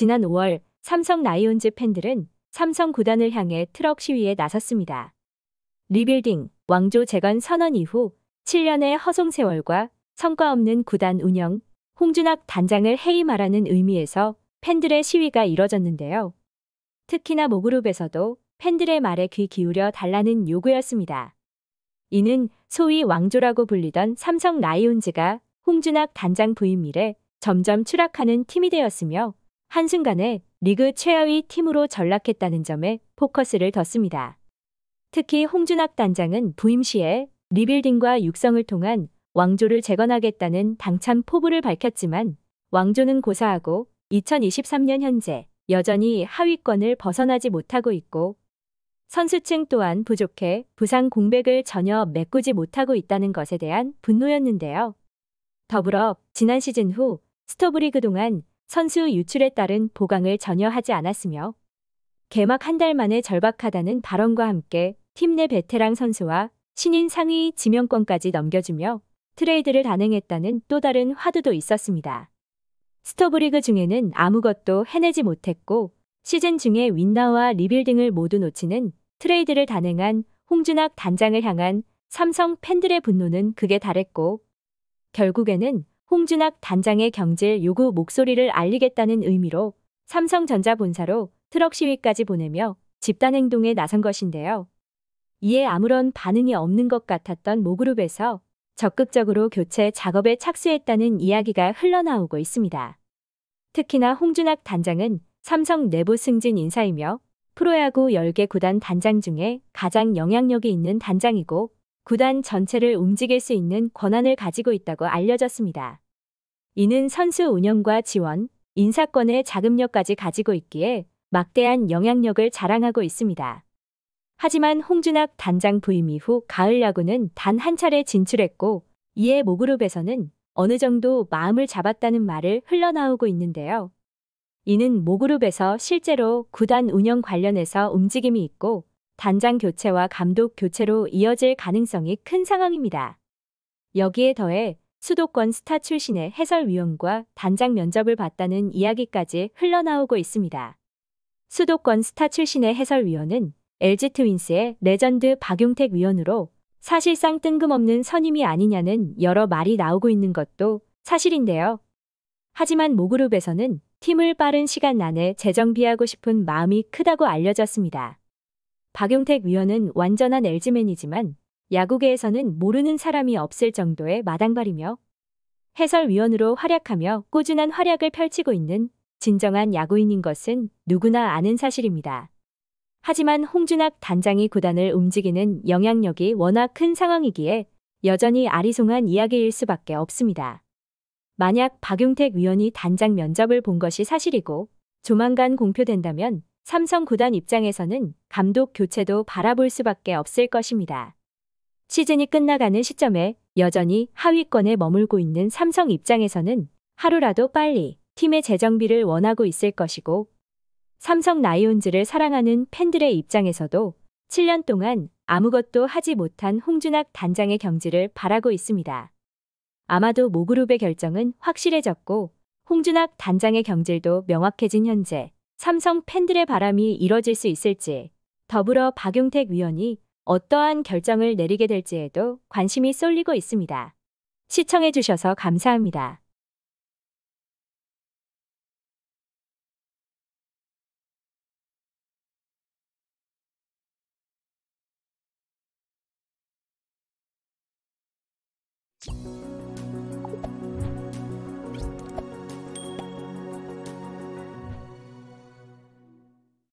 지난 5월 삼성 라이온즈 팬들은 삼성 구단을 향해 트럭 시위에 나섰습니다. 리빌딩, 왕조 재건 선언 이후 7년의 허송 세월과 성과 없는 구단 운영, 홍준학 단장을 해임하라는 의미에서 팬들의 시위가 이뤄졌는데요. 특히나 모그룹에서도 팬들의 말에 귀 기울여 달라는 요구였습니다. 이는 소위 왕조라고 불리던 삼성 라이온즈가 홍준학 단장 부임 이래 점점 추락하는 팀이 되었으며 한순간에 리그 최하위 팀으로 전락했다는 점에 포커스를 뒀습니다. 특히 홍준학 단장은 부임 시에 리빌딩과 육성을 통한 왕조를 재건하겠다는 당찬 포부를 밝혔지만 왕조는 고사하고 2023년 현재 여전히 하위권을 벗어나지 못하고 있고 선수층 또한 부족해 부상 공백을 전혀 메꾸지 못하고 있다는 것에 대한 분노였는데요. 더불어 지난 시즌 후 스토브리 그동안 선수 유출에 따른 보강을 전혀 하지 않았으며 개막 한 달 만에 절박하다는 발언과 함께 팀 내 베테랑 선수와 신인 상위 지명권까지 넘겨주며 트레이드를 단행했다는 또 다른 화두도 있었습니다. 스토브리그 중에는 아무것도 해내지 못했고 시즌 중에 윈나와 리빌딩을 모두 놓치는 트레이드를 단행한 홍준학 단장을 향한 삼성 팬들의 분노는 극에 달했고 결국에는 홍준학 단장의 경질 요구 목소리를 알리겠다는 의미로 삼성전자 본사로 트럭 시위까지 보내며 집단 행동에 나선 것인데요. 이에 아무런 반응이 없는 것 같았던 모그룹에서 적극적으로 교체 작업에 착수했다는 이야기가 흘러나오고 있습니다. 특히나 홍준학 단장은 삼성 내부 승진 인사이며 프로야구 10개 구단 단장 중에 가장 영향력이 있는 단장이고 구단 전체를 움직일 수 있는 권한을 가지고 있다고 알려졌습니다. 이는 선수 운영과 지원, 인사권의 자금력까지 가지고 있기에 막대한 영향력을 자랑하고 있습니다. 하지만 홍준학 단장 부임 이후 가을 야구는 단 한 차례 진출했고 이에 모그룹에서는 어느 정도 마음을 잡았다는 말을 흘러나오고 있는데요. 이는 모그룹에서 실제로 구단 운영 관련해서 움직임이 있고 단장 교체와 감독 교체로 이어질 가능성이 큰 상황입니다. 여기에 더해 수도권 스타 출신의 해설위원과 단장 면접을 봤다는 이야기까지 흘러나오고 있습니다. 수도권 스타 출신의 해설위원은 LG 트윈스의 레전드 박용택 위원으로 사실상 뜬금없는 선임이 아니냐는 여러 말이 나오고 있는 것도 사실인데요. 하지만 모그룹에서는 팀을 빠른 시간 안에 재정비하고 싶은 마음이 크다고 알려졌습니다. 박용택 위원은 완전한 LG맨이지만 야구계에서는 모르는 사람이 없을 정도의 마당발이며 해설위원으로 활약하며 꾸준한 활약을 펼치고 있는 진정한 야구인인 것은 누구나 아는 사실입니다. 하지만 홍준학 단장이 구단을 움직이는 영향력이 워낙 큰 상황이기에 여전히 아리송한 이야기일 수밖에 없습니다. 만약 박용택 위원이 단장 면접을 본 것이 사실이고 조만간 공표된다면 삼성 구단 입장에서는 감독 교체도 바라볼 수밖에 없을 것입니다. 시즌이 끝나가는 시점에 여전히 하위권에 머물고 있는 삼성 입장에서는 하루라도 빨리 팀의 재정비를 원하고 있을 것이고 삼성 라이온즈를 사랑하는 팬들의 입장에서도 7년 동안 아무것도 하지 못한 홍준학 단장의 경지를 바라고 있습니다. 아마도 모그룹의 결정은 확실해졌고 홍준학 단장의 경질도 명확해진 현재 삼성 팬들의 바람이 이뤄질 수 있을지 더불어 박용택 위원이 어떠한 결정을 내리게 될지에도 관심이 쏠리고 있습니다. 시청해 주셔서 감사합니다. you